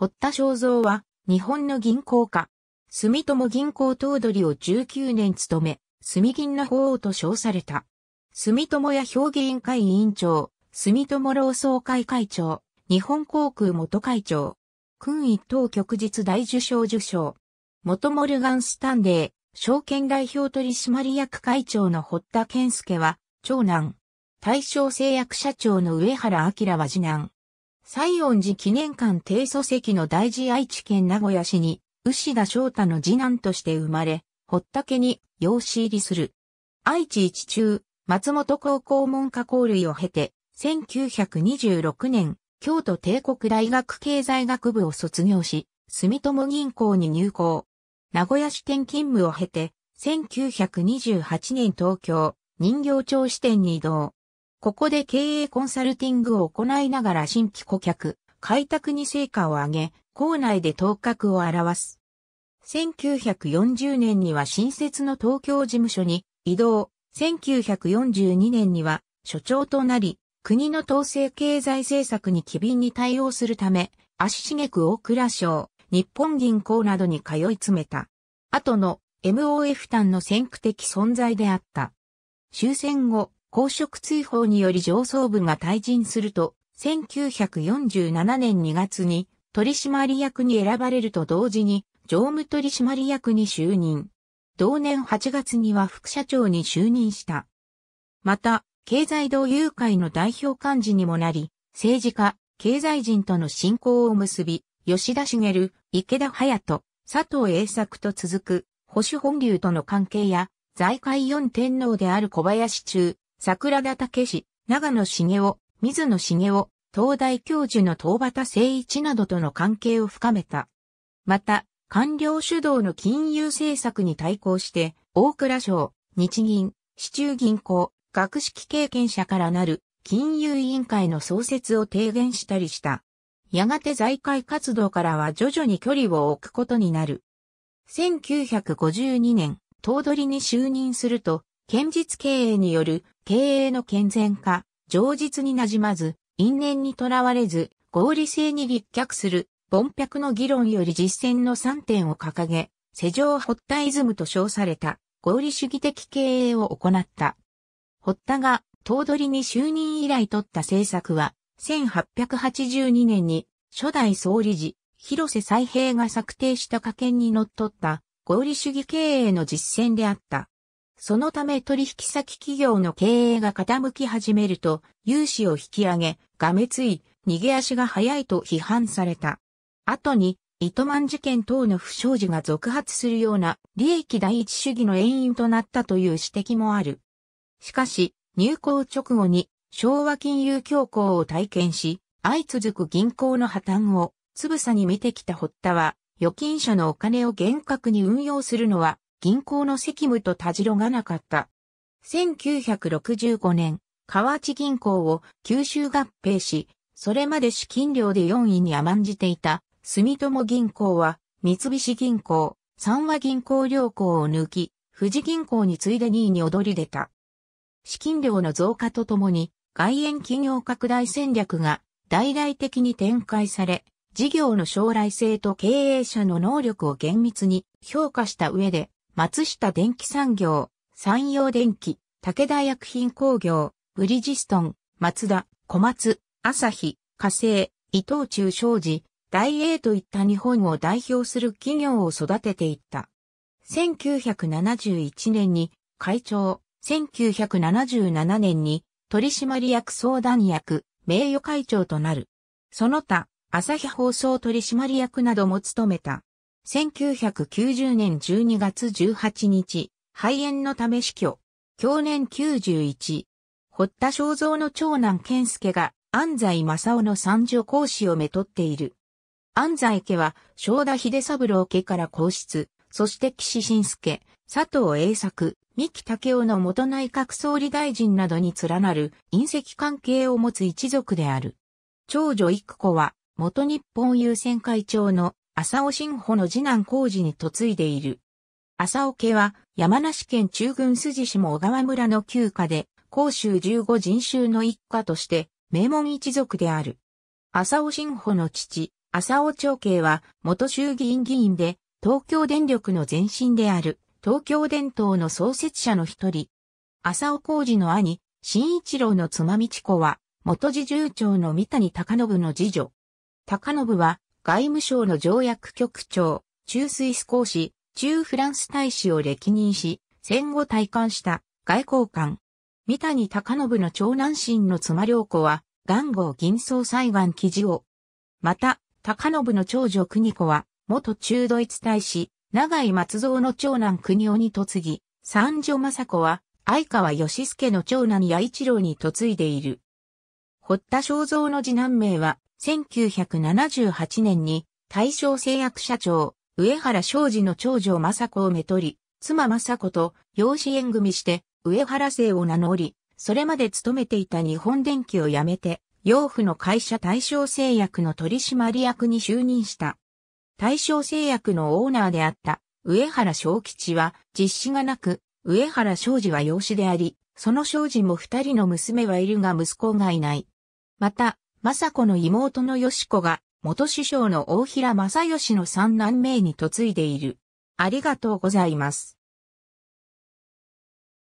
堀田正造は、日本の銀行家。住友銀行頭取を19年務め、住銀の法王と称された。住友や評議員会委員長、住友労総会会長、日本航空元会長、君一等局日大受賞受賞、元モルガンスタンデー、証券代表取締役会長の堀田健介は、長男、大正製薬社長の上原明は次男、西園寺記念館提祖席の大事愛知県名古屋市に、牛田翔太の次男として生まれ、堀けに養子入りする。愛知一中、松本高校文下交類を経て、1926年、京都帝国大学経済学部を卒業し、住友銀行に入校。名古屋支店勤務を経て、1928年東京、人形町支店に移動。ここで経営コンサルティングを行いながら新規顧客、開拓に成果を上げ、校内で頭角を表す。1940年には新設の東京事務所に移動、1942年には所長となり、国の統制経済政策に機敏に対応するため、足しげく大倉省、日本銀行などに通い詰めた。後の MOF 担の先駆的存在であった。終戦後、公職追放により上層部が退陣すると、1947年2月に取締役に選ばれると同時に常務取締役に就任。同年8月には副社長に就任した。また、経済同友会の代表幹事にもなり、政治家、経済人との親交を結び、吉田茂、池田隼人、佐藤栄作と続く、保守本流との関係や、財界四天皇である小林中、桜田武史、長野茂雄、水野茂雄、東大教授の東畑誠一などとの関係を深めた。また、官僚主導の金融政策に対抗して、大蔵省、日銀、市中銀行、学識経験者からなる金融委員会の創設を提言したりした。やがて財界活動からは徐々に距離を置くことになる。1952年、頭取に就任すると、堅実経営による経営の健全化、常実になじまず、因縁にとらわれず、合理性に立脚する、凡百の議論より実践の3点を掲げ、世上発端イズムと称された、合理主義的経営を行った。堀田が、頭取に就任以来取った政策は、1882年に、初代総理時、広瀬再平が策定した家権に則っった、合理主義経営の実践であった。そのため取引先企業の経営が傾き始めると、融資を引き上げ、がめつい、逃げ足が早いと批判された。後に、糸満事件等の不祥事が続発するような利益第一主義の遠因となったという指摘もある。しかし、入行直後に昭和金融恐慌を体験し、相続く銀行の破綻をつぶさに見てきた堀田は、預金者のお金を厳格に運用するのは銀行の責務とたじろがなかった。1965年、河内銀行を九州合併し、それまで資金量で4位に甘んじていた住友銀行は三菱銀行、三和銀行両行を抜き、富士銀行に次いで2位に躍り出た。資金量の増加とともに、外円企業拡大戦略が大々的に展開され、事業の将来性と経営者の能力を厳密に評価した上で、松下電機産業、山陽電機、武田薬品工業、ブリジストン、松田、小松、朝日、火星、伊藤忠商事、大英といった日本を代表する企業を育てていった。1971年に会長、1977年に取締役相談役、名誉会長となる。その他、朝日放送取締役なども務めた。1990年12月18日、肺炎のため死去。去年91。堀田正三の長男健介が安西正夫の三女講師をめとっている。安西家は、正田秀三郎家から皇室、そして岸信介、佐藤栄作、三木武夫の元内閣総理大臣などに連なる隕石関係を持つ一族である。長女育子は、元日本優先会長の浅尾新保の次男工事に嫁いでいる。浅尾家は山梨県中郡筋下小川村の旧家で、甲州十五人衆の一家として、名門一族である。浅尾新保の父、浅尾長慶は元衆議院議員で、東京電力の前身である、東京電灯の創設者の一人。浅尾浩二の兄、新一郎の妻道子は、元次重長の三谷隆信の次女。隆信は、外務省の条約局長、中スイス公使、中フランス大使を歴任し、戦後退官した外交官。三谷隆信の長男新の妻良子は、元号銀装裁判記事を。また、隆信の長女国子は、元中ドイツ大使、長井松蔵の長男国尾に嫁ぎ、三女正子は、相川義助の長男八一郎に嫁いでいる。堀田正蔵の次男名は、1978年に大正製薬社長、上原昌司の長女雅子をめとり、妻雅子と養子縁組して上原姓を名乗り、それまで勤めていた日本電機を辞めて、養父の会社大正製薬の取締役に就任した。大正製薬のオーナーであった上原昌吉は実施がなく、上原昌司は養子であり、その昌司も二人の娘はいるが息子がいない。また、政子の妹のよし子が、元首相の大平正義の三男名に嫁いでいる。ありがとうございます。